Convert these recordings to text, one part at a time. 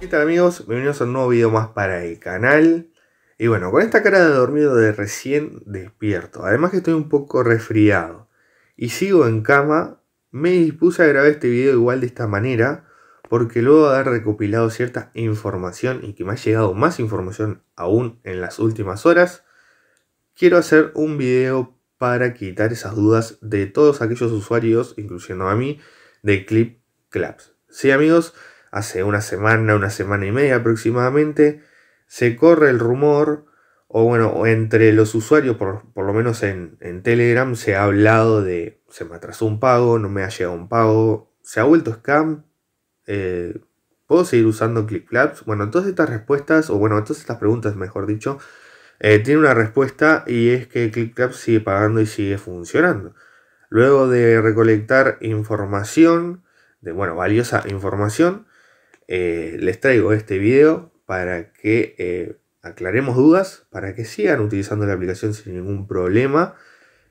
¿Qué tal amigos? Bienvenidos a un nuevo video más para el canal. Y bueno, con esta cara de dormido de recién despierto, además que estoy un poco resfriado y sigo en cama, me dispuse a grabar este video igual de esta manera, porque luego de haber recopilado cierta información y que me ha llegado más información aún en las últimas horas, quiero hacer un video para quitar esas dudas de todos aquellos usuarios, incluyendo a mí, de Clip Claps. Sí, amigos, hace una semana, una semana y media aproximadamente, se corre el rumor, o bueno, entre los usuarios, por, lo menos en, Telegram, se ha hablado de se me atrasó un pago, no me ha llegado un pago, se ha vuelto scam, eh, ¿puedo seguir usando Claps. Bueno, todas estas respuestas, o bueno, todas estas preguntas, mejor dicho, eh, tiene una respuesta y es que ClickTap sigue pagando y sigue funcionando. Luego de recolectar información, de bueno, valiosa información, eh, les traigo este video para que eh, aclaremos dudas, para que sigan utilizando la aplicación sin ningún problema.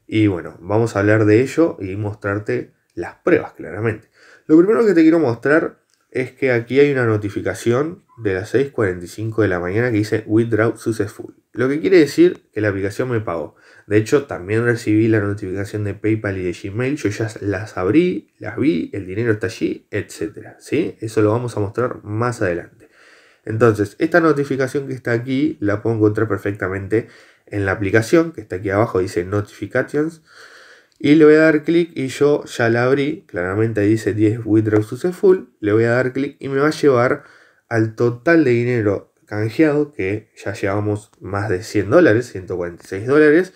Y bueno, vamos a hablar de ello y mostrarte las pruebas claramente. Lo primero que te quiero mostrar es que aquí hay una notificación de las 6.45 de la mañana que dice Withdraw Successful. Lo que quiere decir que la aplicación me pagó. De hecho, también recibí la notificación de PayPal y de Gmail. Yo ya las abrí, las vi, el dinero está allí, etc. ¿Sí? Eso lo vamos a mostrar más adelante. Entonces, esta notificación que está aquí la puedo encontrar perfectamente en la aplicación que está aquí abajo, dice Notifications. Y le voy a dar clic y yo ya la abrí. Claramente dice 10 withdraw successful. Le voy a dar clic y me va a llevar al total de dinero canjeado, que ya llevamos más de 100 dólares, 146 dólares.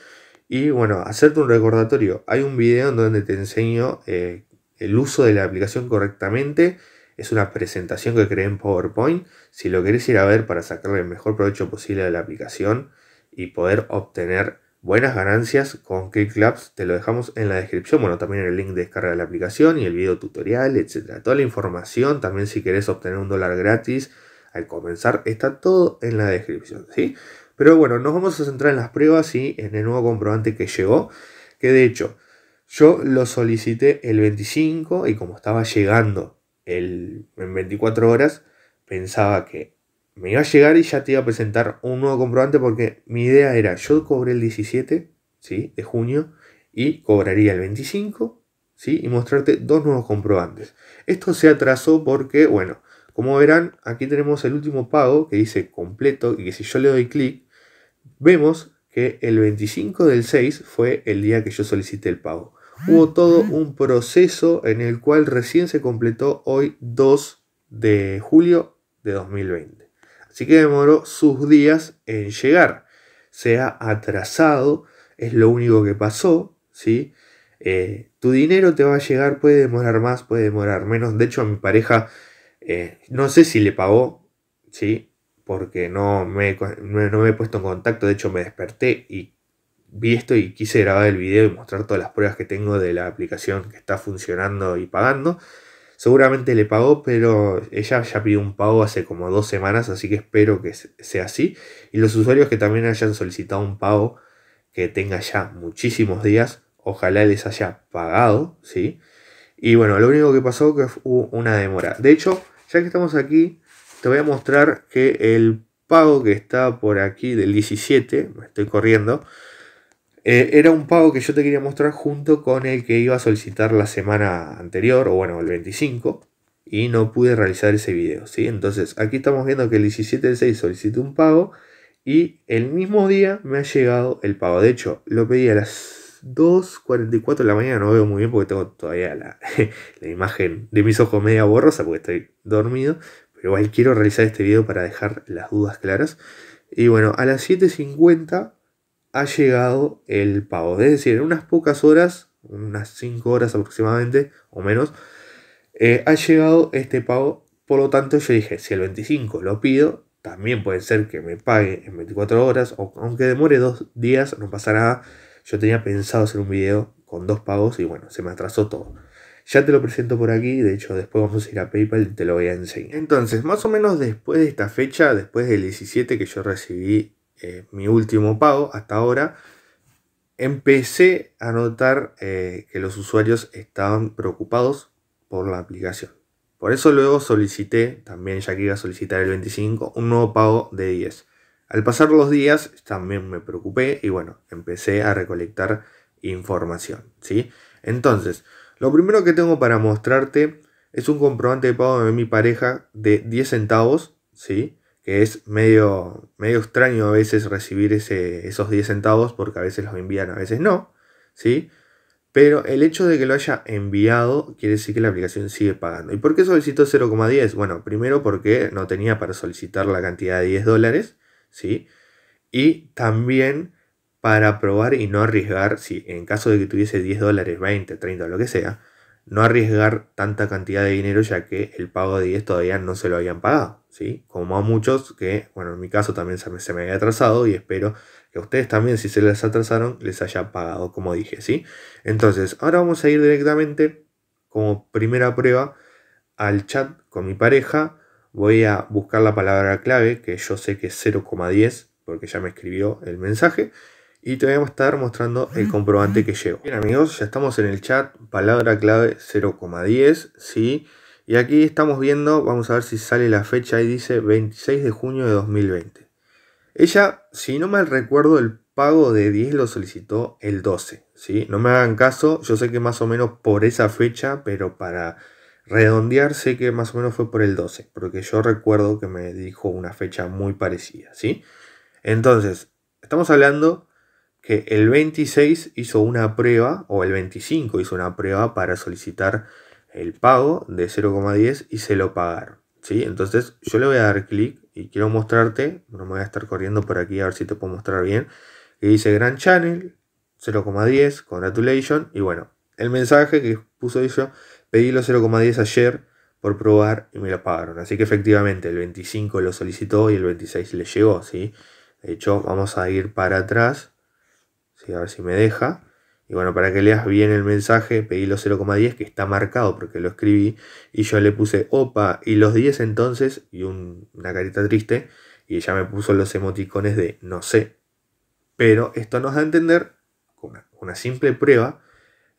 Y bueno, hacerte un recordatorio. Hay un video en donde te enseño eh, el uso de la aplicación correctamente. Es una presentación que creé en PowerPoint. Si lo querés ir a ver para sacarle el mejor provecho posible de la aplicación y poder obtener buenas ganancias con Kick Te lo dejamos en la descripción. Bueno, también en el link de descarga de la aplicación y el video tutorial, etcétera. Toda la información, también si querés obtener un dólar gratis al comenzar, está todo en la descripción, ¿sí? Pero bueno, nos vamos a centrar en las pruebas y en el nuevo comprobante que llegó, que de hecho yo lo solicité el 25 y como estaba llegando el, en 24 horas, pensaba que me iba a llegar y ya te iba a presentar un nuevo comprobante porque mi idea era, yo cobré el 17 ¿sí? de junio y cobraría el 25 ¿sí? y mostrarte dos nuevos comprobantes. Esto se atrasó porque, bueno, como verán, aquí tenemos el último pago que dice completo y que si yo le doy clic, vemos que el 25 del 6 fue el día que yo solicité el pago. Hubo todo un proceso en el cual recién se completó hoy 2 de julio de 2020. Así que demoró sus días en llegar. Se ha atrasado, es lo único que pasó, ¿sí? Eh, tu dinero te va a llegar, puede demorar más, puede demorar menos. De hecho, a mi pareja eh, no sé si le pagó, ¿sí? Porque no me, no me he puesto en contacto. De hecho, me desperté y vi esto y quise grabar el video y mostrar todas las pruebas que tengo de la aplicación que está funcionando y pagando. Seguramente le pagó, pero ella ya pidió un pago hace como dos semanas, así que espero que sea así. Y los usuarios que también hayan solicitado un pago que tenga ya muchísimos días, ojalá les haya pagado, ¿sí? Y bueno, lo único que pasó que hubo una demora. De hecho, ya que estamos aquí, te voy a mostrar que el pago que está por aquí del 17, me estoy corriendo, eh, era un pago que yo te quería mostrar junto con el que iba a solicitar la semana anterior, o bueno, el 25, y no pude realizar ese video, ¿sí? Entonces, aquí estamos viendo que el 17 del 6 solicité un pago y el mismo día me ha llegado el pago. De hecho, lo pedí a las 2.44 de la mañana, no veo muy bien porque tengo todavía la, la imagen de mis ojos media borrosa porque estoy dormido, pero igual quiero realizar este video para dejar las dudas claras. Y bueno, a las 7.50 ha llegado el pago. Es decir, en unas pocas horas, unas 5 horas aproximadamente o menos, eh, ha llegado este pago. Por lo tanto, yo dije, si el 25 lo pido, también puede ser que me pague en 24 horas, o aunque demore dos días, no pasa nada. Yo tenía pensado hacer un video con dos pagos y bueno, se me atrasó todo. Ya te lo presento por aquí, de hecho después vamos a ir a PayPal y te lo voy a enseñar. Entonces, más o menos después de esta fecha, después del 17 que yo recibí eh, mi último pago hasta ahora, empecé a notar eh, que los usuarios estaban preocupados por la aplicación. Por eso luego solicité, también ya que iba a solicitar el 25, un nuevo pago de 10. Al pasar los días también me preocupé y bueno, empecé a recolectar información, ¿sí? Entonces, lo primero que tengo para mostrarte es un comprobante de pago de mi pareja de 10 centavos, ¿sí? que es medio, medio extraño a veces recibir esos 10 centavos porque a veces los envían, a veces no, ¿sí? Pero el hecho de que lo haya enviado quiere decir que la aplicación sigue pagando. ¿Y por qué solicitó 0,10? Bueno, primero porque no tenía para solicitar la cantidad de 10 dólares, ¿sí? Y también para probar y no arriesgar, si en caso de que tuviese 10 dólares, 20, 30, lo que sea, no arriesgar tanta cantidad de dinero ya que el pago de 10 todavía no se lo habían pagado, ¿sí? Como a muchos que, bueno, en mi caso también se me, se había atrasado y espero que a ustedes también, si se les atrasaron, les haya pagado, como dije, ¿sí? Entonces, ahora vamos a ir directamente, como primera prueba, al chat con mi pareja. Voy a buscar la palabra clave, que yo sé que es 0,10, porque ya me escribió el mensaje y te voy a estar mostrando el comprobante que llevo. Bien amigos, ya estamos en el chat, palabra clave 0,10, ¿sí? Y aquí estamos viendo, vamos a ver si sale la fecha Ahí dice 26 de junio de 2020. Ella, si no mal recuerdo, el pago de 10 lo solicitó el 12, ¿sí? No me hagan caso, yo sé que más o menos por esa fecha, pero para redondear sé que más o menos fue por el 12, porque yo recuerdo que me dijo una fecha muy parecida, ¿sí? Entonces, estamos hablando que el 26 hizo una prueba, o el 25 hizo una prueba para solicitar el pago de 0,10 y se lo pagaron. ¿sí? Entonces yo le voy a dar clic y quiero mostrarte, no me voy a estar corriendo por aquí a ver si te puedo mostrar bien, que dice Grand Channel, 0,10, congratulations, y bueno, el mensaje que puso yo, pedí los 0,10 ayer por probar y me lo pagaron. Así que efectivamente el 25 lo solicitó y el 26 le llegó, ¿sí? De hecho, vamos a ir para atrás a ver si me deja. Y bueno, para que leas bien el mensaje, pedí los 0,10 que está marcado porque lo escribí y yo le puse opa y los 10 entonces y una carita triste y ella me puso los emoticones de no sé. Pero esto nos da a entender con una, simple prueba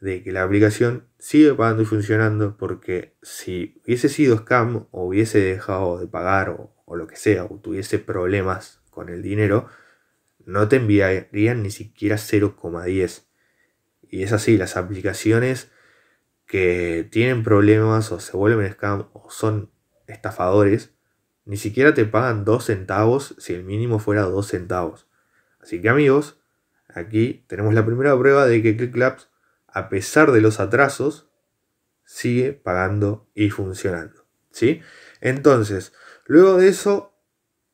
de que la aplicación sigue pagando y funcionando porque si hubiese sido scam o hubiese dejado de pagar o lo que sea o tuviese problemas con el dinero, no te enviarían ni siquiera 0,10. Y es así, las aplicaciones que tienen problemas o se vuelven scam o son estafadores, ni siquiera te pagan 2 centavos si el mínimo fuera 2 centavos. Así que amigos, aquí tenemos la primera prueba de que ClickLabs, a pesar de los atrasos, sigue pagando y funcionando. ¿sí? Entonces, luego de eso,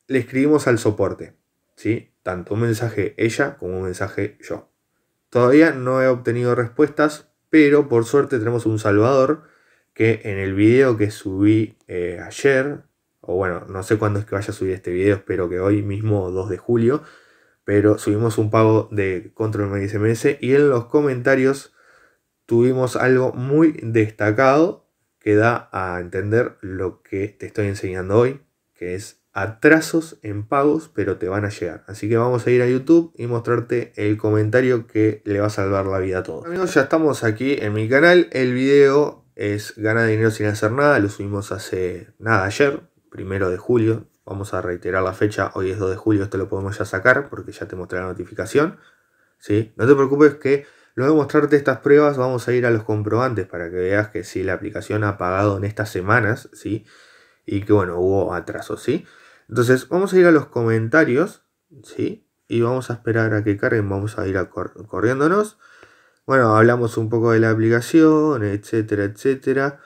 le escribimos al soporte. ¿sí? tanto un mensaje ella como un mensaje yo. Todavía no he obtenido respuestas, pero por suerte tenemos un Salvador que en el video que subí eh, ayer, o bueno, no sé cuándo es que vaya a subir este video, espero que hoy mismo 2 de julio, pero subimos un pago de Control de SMS y en los comentarios tuvimos algo muy destacado que da a entender lo que te estoy enseñando hoy, que es atrasos en pagos, pero te van a llegar. Así que vamos a ir a YouTube y mostrarte el comentario que le va a salvar la vida a todos. Amigos, ya estamos aquí en mi canal. El video es Gana dinero sin hacer nada. Lo subimos hace nada ayer, primero de julio. Vamos a reiterar la fecha. Hoy es 2 de julio. Esto lo podemos ya sacar porque ya te mostré la notificación. ¿Sí? No te preocupes que luego de mostrarte estas pruebas vamos a ir a los comprobantes para que veas que si la aplicación ha pagado en estas semanas, ¿sí? Y que bueno, hubo atrasos, ¿sí? Entonces vamos a ir a los comentarios, ¿sí? Y vamos a esperar a que carguen, vamos a ir a corriéndonos. Bueno, hablamos un poco de la aplicación, etcétera, etcétera.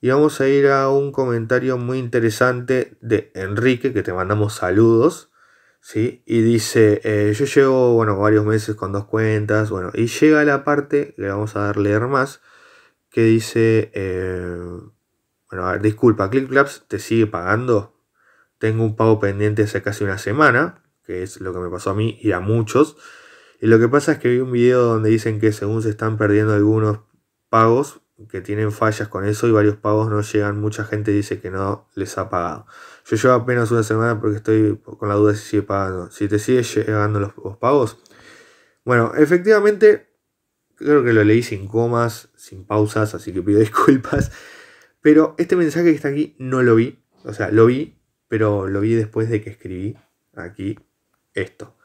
Y vamos a ir a un comentario muy interesante de Enrique, que te mandamos saludos. ¿sí? Y dice, eh, yo llevo bueno, varios meses con dos cuentas. Bueno, y llega la parte, le vamos a dar leer más, que dice, eh, bueno, a ver, disculpa, ClickLabs te sigue pagando. Tengo un pago pendiente hace casi una semana, que es lo que me pasó a mí y a muchos. Y lo que pasa es que vi un video donde dicen que según se están perdiendo algunos pagos, que tienen fallas con eso y varios pagos no llegan, mucha gente dice que no les ha pagado. Yo llevo apenas una semana porque estoy con la duda si sigue pagando. Si te sigue llegando los, los pagos. Bueno, efectivamente, creo que lo leí sin comas, sin pausas, así que pido disculpas. Pero este mensaje que está aquí no lo vi. O sea, lo vi, pero lo vi después de que escribí aquí esto.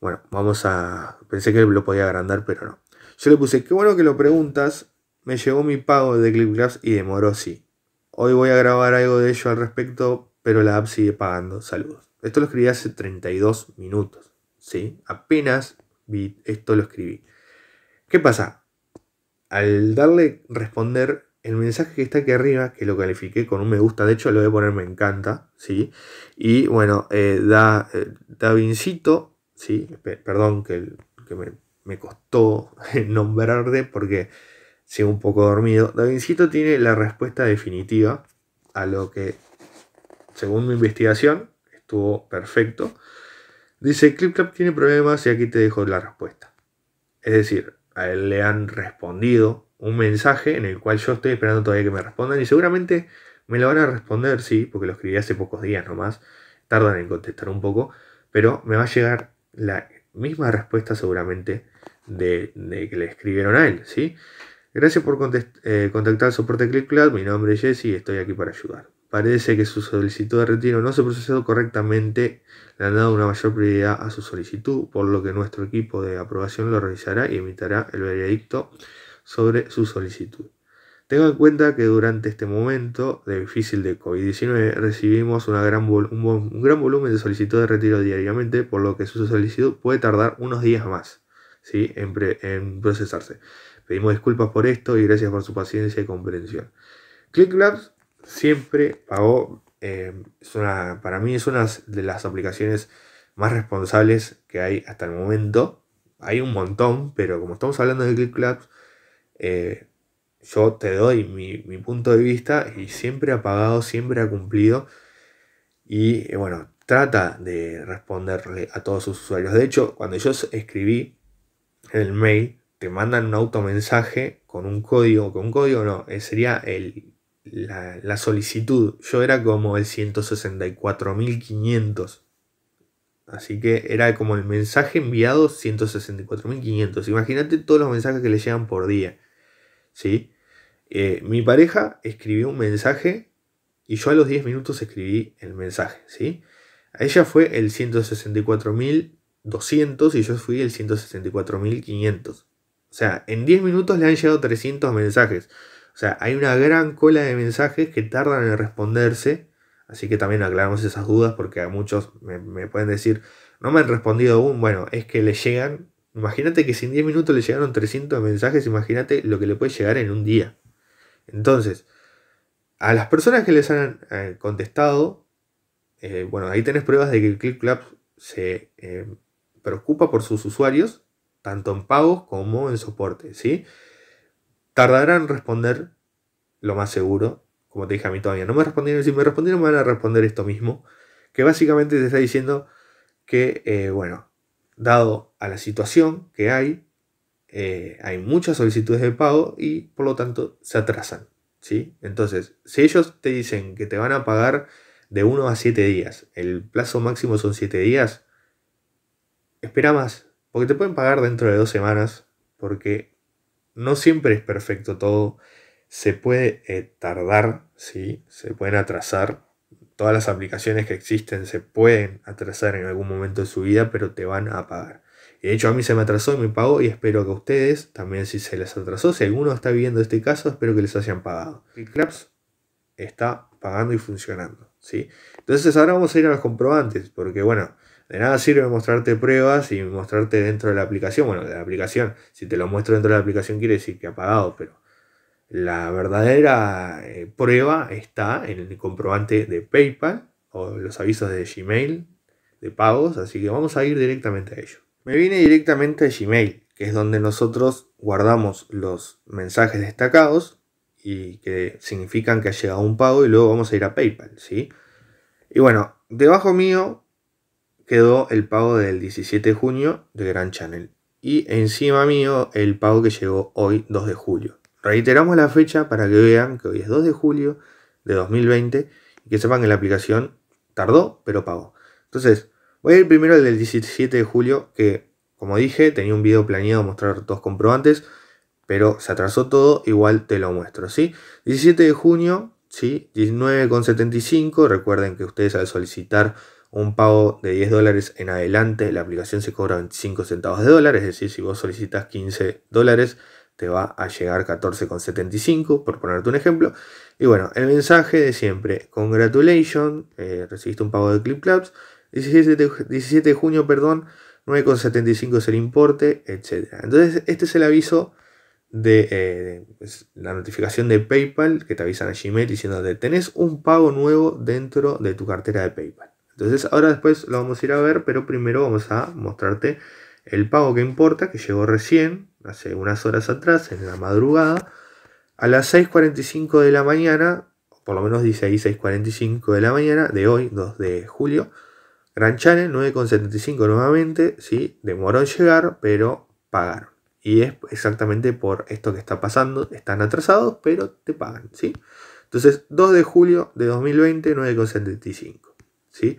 Bueno, vamos a... Pensé que lo podía agrandar, pero no. Yo le puse, qué bueno que lo preguntas, me llegó mi pago de ClipClaps y demoró sí Hoy voy a grabar algo de ello al respecto, pero la app sigue pagando. Saludos. Esto lo escribí hace 32 minutos, ¿sí? Apenas vi esto lo escribí. ¿Qué pasa? Al darle responder el mensaje que está aquí arriba, que lo califiqué con un me gusta, de hecho lo voy a poner me encanta, ¿sí? Y bueno, eh, da, eh, ¿sí? perdón que, me, costó nombrarte porque sigo un poco dormido. DaVincito tiene la respuesta definitiva a lo que, según mi investigación, estuvo perfecto. Dice, Clipcap tiene problemas y aquí te dejo la respuesta. Es decir, a él le han respondido un mensaje en el cual yo estoy esperando todavía que me respondan y seguramente me lo van a responder, sí, porque lo escribí hace pocos días nomás, tardan en contestar un poco, pero me va a llegar la misma respuesta seguramente de, que le escribieron a él, ¿sí? Gracias por eh, contactar al soporte ClickCloud, mi nombre es Jesse y estoy aquí para ayudar. Parece que su solicitud de retiro no se procesó correctamente, le han dado una mayor prioridad a su solicitud, por lo que nuestro equipo de aprobación lo revisará y emitirá el veredicto sobre su solicitud. Tenga en cuenta que durante este momento de difícil de COVID-19 recibimos una gran un, gran volumen de solicitudes de retiro diariamente, por lo que su solicitud puede tardar unos días más ¿sí? en, procesarse. Pedimos disculpas por esto y gracias por su paciencia y comprensión. ClickLabs siempre pagó, eh, para mí es una de las aplicaciones más responsables que hay hasta el momento. Hay un montón, pero como estamos hablando de ClickLabs, eh, yo te doy mi, punto de vista y siempre ha pagado, siempre ha cumplido. Y eh, bueno, trata de responderle a todos sus usuarios. De hecho, cuando yo escribí el mail, te mandan un automensaje con un código, con un código no, eh, sería la solicitud. Yo era como el 164.500. Así que era como el mensaje enviado 164.500. Imagínate todos los mensajes que le llegan por día. ¿sí? Eh, mi pareja escribió un mensaje y yo a los 10 minutos escribí el mensaje, ¿sí? A ella fue el 164.200 y yo fui el 164.500. O sea, en 10 minutos le han llegado 300 mensajes. O sea, hay una gran cola de mensajes que tardan en responderse. Así que también aclaramos esas dudas porque a muchos me, pueden decir, no me han respondido aún. Bueno, es que le llegan Imagínate que si en 10 minutos le llegaron 300 mensajes, imagínate lo que le puede llegar en un día. Entonces, a las personas que les han eh, contestado, eh, bueno, ahí tenés pruebas de que ClickClap se eh, preocupa por sus usuarios, tanto en pagos como en soporte, ¿sí? Tardarán en responder, lo más seguro, como te dije a mí todavía, no me respondieron, si me respondieron me van a responder esto mismo, que básicamente te está diciendo que, bueno, dado a la situación que hay, eh, hay muchas solicitudes de pago y por lo tanto se atrasan. ¿sí? Entonces, si ellos te dicen que te van a pagar de 1 a 7 días, el plazo máximo son 7 días, espera más, porque te pueden pagar dentro de dos semanas, porque no siempre es perfecto todo, se puede eh, tardar, ¿sí? se pueden atrasar todas las aplicaciones que existen se pueden atrasar en algún momento de su vida, pero te van a pagar. De hecho, a mí se me atrasó y me pagó, y espero que a ustedes también si se les atrasó, si alguno está viviendo este caso, espero que les hayan pagado. Claps está pagando y funcionando, ¿sí? Entonces ahora vamos a ir a los comprobantes, porque bueno, de nada sirve mostrarte pruebas y mostrarte dentro de la aplicación. Bueno, de la aplicación, si te lo muestro dentro de la aplicación quiere decir que ha pagado, pero la verdadera eh, prueba está en el comprobante de PayPal o los avisos de Gmail de pagos, así que vamos a ir directamente a ello. Me vine directamente a Gmail, que es donde nosotros guardamos los mensajes destacados y que significan que ha llegado un pago y luego vamos a ir a PayPal, ¿sí? Y bueno, debajo mío quedó el pago del 17 de junio de Grand Channel y encima mío el pago que llegó hoy 2 de julio. Reiteramos la fecha para que vean que hoy es 2 de julio de 2020 y que sepan que la aplicación tardó, pero pagó. Entonces, voy a ir primero al del 17 de julio, que como dije, tenía un video planeado mostrar dos comprobantes, pero se atrasó todo, igual te lo muestro, ¿sí? 17 de junio, ¿sí? 19,75, recuerden que ustedes al solicitar un pago de 10 dólares en adelante, la aplicación se cobra 25 centavos de dólares, es decir, si vos solicitas 15 dólares, te va a llegar 14,75, por ponerte un ejemplo. Y bueno, el mensaje de siempre, congratulations, eh, recibiste un pago de Clip Clubs, 17 de, junio, perdón, 9,75 es el importe, etc. Entonces, este es el aviso de, eh, la notificación de PayPal que te avisan a Gmail diciéndote tenés un pago nuevo dentro de tu cartera de PayPal. Entonces ahora después lo vamos a ir a ver, pero primero vamos a mostrarte el pago que importa, que llegó recién, hace unas horas atrás, en la madrugada, a las 6.45 de la mañana, o por lo menos dice ahí 6.45 de la mañana, de hoy, 2 de julio, Gran Channel 9.75 nuevamente, sí, demoró en llegar, pero pagaron. Y es exactamente por esto que está pasando, están atrasados, pero te pagan, ¿sí? Entonces, 2 de julio de 2020, 9.75, ¿sí?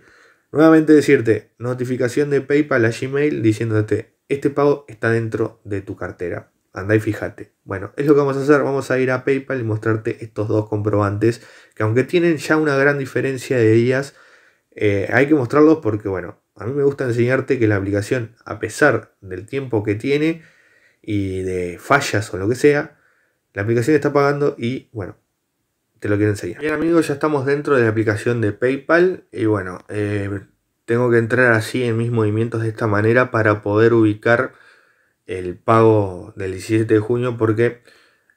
Nuevamente decirte, notificación de PayPal a Gmail diciéndote, este pago está dentro de tu cartera. anda y fíjate. Bueno, es lo que vamos a hacer. Vamos a ir a PayPal y mostrarte estos dos comprobantes que aunque tienen ya una gran diferencia de días, eh, hay que mostrarlos porque, bueno, a mí me gusta enseñarte que la aplicación, a pesar del tiempo que tiene y de fallas o lo que sea, la aplicación está pagando y, bueno, te lo quiero enseñar. Bien amigos, ya estamos dentro de la aplicación de PayPal y bueno, eh, tengo que entrar así en mis movimientos de esta manera para poder ubicar el pago del 17 de junio porque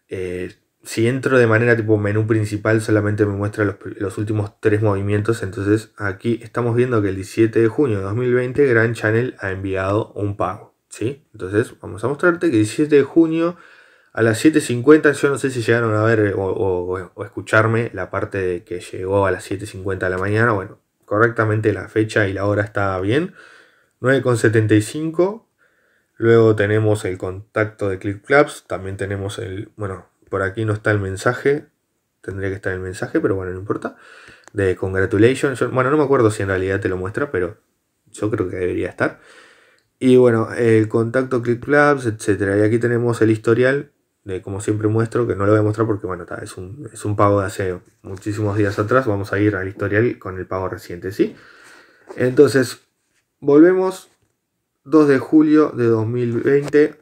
eh, si entro de manera tipo menú principal solamente me muestra los, últimos tres movimientos, entonces aquí estamos viendo que el 17 de junio de 2020 Grand Channel ha enviado un pago. ¿sí? Entonces vamos a mostrarte que el 17 de junio a las 7.50 yo no sé si llegaron a ver eh, o, escucharme la parte de que llegó a las 7.50 de la mañana. Bueno, correctamente la fecha y la hora está bien. 9.75. Luego tenemos el contacto de ClickClaps. También tenemos el... Bueno, por aquí no está el mensaje. Tendría que estar el mensaje, pero bueno, no importa. De congratulations. bueno, no me acuerdo si en realidad te lo muestra, pero yo creo que debería estar. Y bueno, el contacto ClickClaps, Clubs, etc. Y aquí tenemos el historial de como siempre muestro, que no lo voy a mostrar porque bueno, es, un, pago de hace muchísimos días atrás, vamos a ir al historial con el pago reciente, ¿sí? Entonces, volvemos 2 de julio de 2020,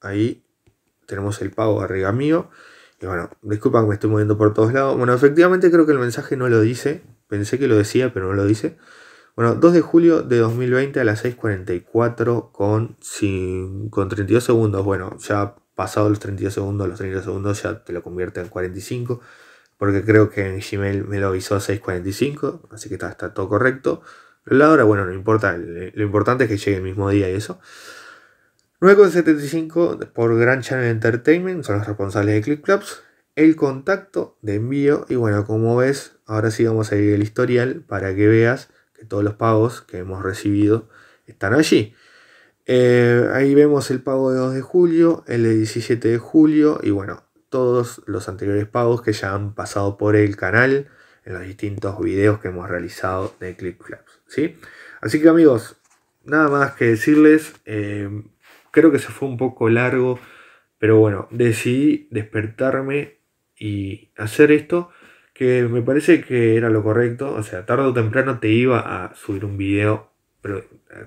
ahí tenemos el pago arriba mío, y bueno, disculpa que me estoy moviendo por todos lados, bueno, efectivamente creo que el mensaje no lo dice, pensé que lo decía, pero no lo dice. Bueno, 2 de julio de 2020 a las 6.44 con, con 32 segundos. Bueno, ya pasado los 32 segundos, los 32 segundos ya te lo convierte en 45, porque creo que en Gmail me lo avisó a 6.45, así que está, todo correcto. La hora, bueno, no importa, lo importante es que llegue el mismo día y eso. 9.75 por Grand Channel Entertainment, son los responsables de Click Clubs. El contacto de envío, y bueno, como ves, ahora sí vamos a ir el historial para que veas que todos los pagos que hemos recibido están allí. Eh, ahí vemos el pago de 2 de julio, el de 17 de julio y bueno, todos los anteriores pagos que ya han pasado por el canal en los distintos videos que hemos realizado de ClipClaps. ¿sí? Así que amigos, nada más que decirles, eh, creo que se fue un poco largo, pero bueno, decidí despertarme y hacer esto que me parece que era lo correcto, o sea, tarde o temprano te iba a subir un video pero eh,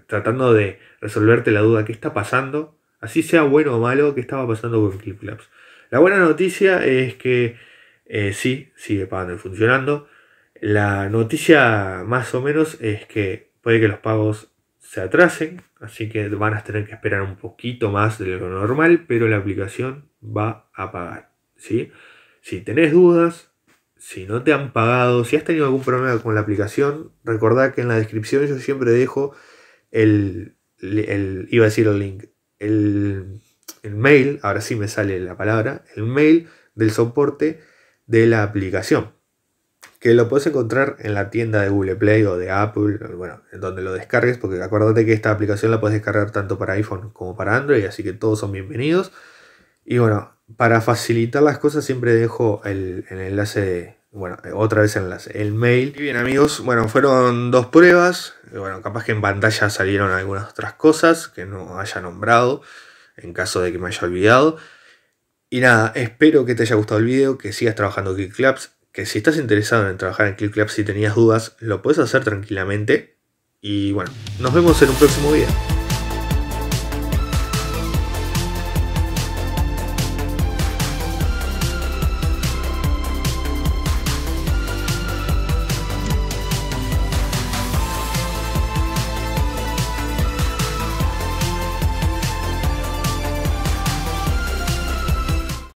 tratando de resolverte la duda, ¿qué está pasando? Así sea bueno o malo, ¿qué estaba pasando con ClipClaps La buena noticia es que eh, sí, sigue pagando y funcionando. La noticia más o menos es que puede que los pagos se atrasen, así que van a tener que esperar un poquito más de lo normal, pero la aplicación va a pagar. Si tenés dudas, si no te han pagado, si has tenido algún problema con la aplicación, recordad que en la descripción yo siempre dejo el, el iba a decir el link, el, el mail, ahora sí me sale la palabra, el mail del soporte de la aplicación que lo puedes encontrar en la tienda de Google Play o de Apple, bueno, en donde lo descargues, porque acuérdate que esta aplicación la puedes descargar tanto para iPhone como para Android, así que todos son bienvenidos. Y bueno, para facilitar las cosas siempre dejo el, enlace bueno, otra vez el enlace, el mail. Y bien amigos, bueno, fueron dos pruebas, bueno, capaz que en pantalla salieron algunas otras cosas que no haya nombrado, en caso de que me haya olvidado. Y nada, espero que te haya gustado el video, que sigas trabajando ClickClaps, que si estás interesado en trabajar en ClickClaps y tenías dudas, lo puedes hacer tranquilamente. Y bueno, nos vemos en un próximo video.